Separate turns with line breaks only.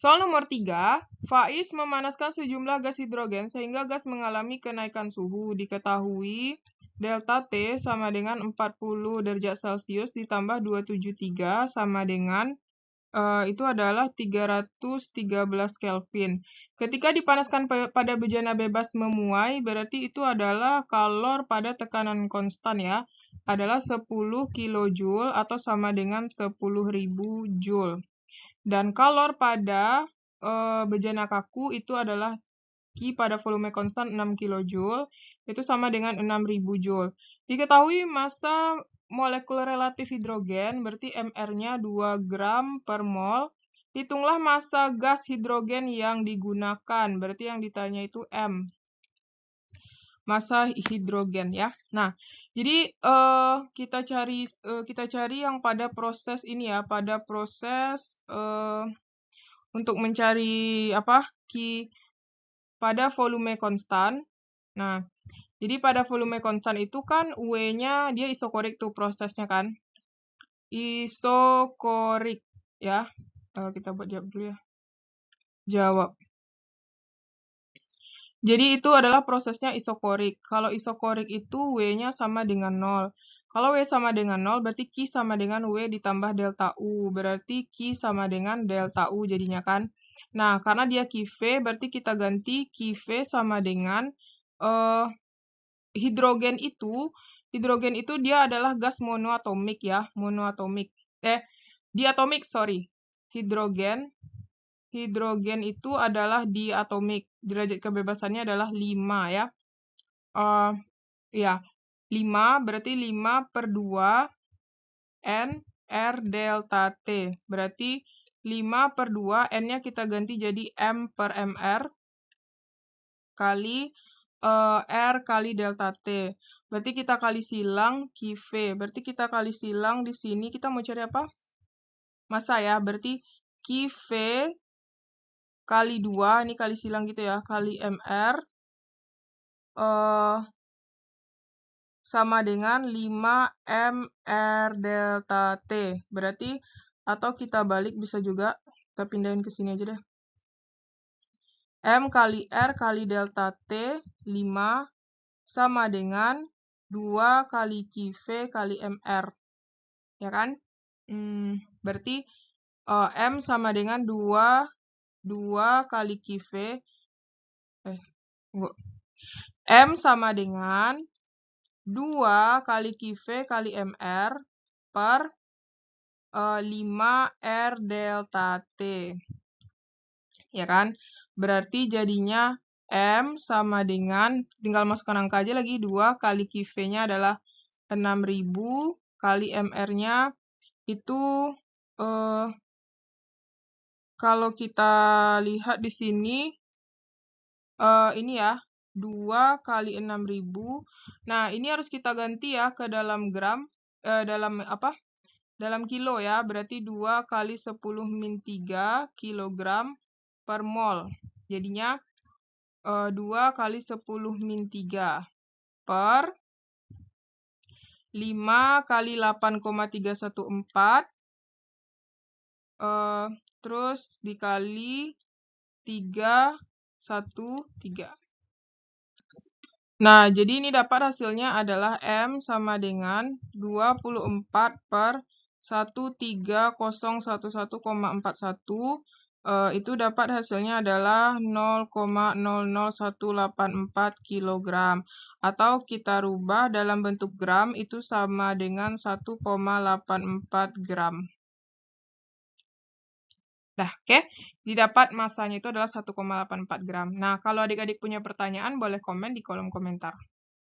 Soal nomor tiga, Faiz memanaskan sejumlah gas hidrogen sehingga gas mengalami kenaikan suhu. Diketahui delta T sama dengan 40 derajat Celcius ditambah 273 sama dengan uh, itu adalah 313 Kelvin. Ketika dipanaskan pada bejana bebas memuai, berarti itu adalah kalor pada tekanan konstan ya, adalah 10 kilojoule atau sama dengan 10.000 joule. Dan kalor pada e, eh, bejana kaku itu adalah Q pada volume konstan 6 kJ, itu sama dengan 6000 Joule. Diketahui massa molekul relatif hidrogen, berarti MR-nya 2 gram per mol. Hitunglah massa gas hidrogen yang digunakan, berarti yang ditanya itu M masa hidrogen ya. Nah, jadi uh, kita cari uh, kita cari yang pada proses ini ya, pada proses uh, untuk mencari apa? ki pada volume konstan. Nah, jadi pada volume konstan itu kan w nya dia isokorik tuh prosesnya kan. Isokorik ya. Uh, kita buat jawab dulu ya. Jawab. Jadi itu adalah prosesnya isokorik. Kalau isokorik itu W-nya sama dengan 0. Kalau W sama dengan 0, berarti Q sama dengan W ditambah delta U. Berarti Q sama dengan delta U jadinya kan. Nah, karena dia QV, berarti kita ganti QV sama dengan uh, hidrogen itu. Hidrogen itu dia adalah gas monoatomik ya, monoatomik. Eh, diatomik, sorry. Hidrogen hidrogen itu adalah diatomik. Derajat kebebasannya adalah 5 ya. Uh, ya, 5 berarti 5 per 2 N R delta T. Berarti 5 per 2 N-nya kita ganti jadi M per MR kali uh, R kali delta T. Berarti kita kali silang QV. Berarti kita kali silang di sini kita mau cari apa? Masa ya. Berarti QV kali 2, ini kali silang gitu ya, kali MR uh, eh, sama dengan 5 MR delta T. Berarti, atau kita balik bisa juga, kita pindahin ke sini aja deh. M kali R kali delta T 5 sama dengan 2 kali QV kali MR. Ya kan? Hmm, berarti uh, M sama dengan 2 2 kali Q V eh, M sama dengan 2 kali Q V kali MR per eh, 5 R delta T. Ya kan? Berarti jadinya M sama dengan, tinggal masukkan angka aja lagi, 2 kali QV-nya adalah 6000 kali MR-nya itu eh, kalau kita lihat di sini uh, ini ya 2 kali 6000. Nah, ini harus kita ganti ya ke dalam gram uh, dalam apa? Dalam kilo ya. Berarti 2 kali 10 min 3 kilogram per mol. Jadinya uh, eh, 2 kali 10 min 3 per 5 kali 8,314 uh, terus dikali 3 1 3 nah jadi ini dapat hasilnya adalah M sama dengan 24 per 13011,41 Uh, eh, itu dapat hasilnya adalah 0,00184 kg atau kita rubah dalam bentuk gram itu sama dengan 1,84 gram. Nah, oke. Okay? Didapat masanya itu adalah 1,84 gram. Nah, kalau adik-adik punya pertanyaan, boleh komen di kolom komentar.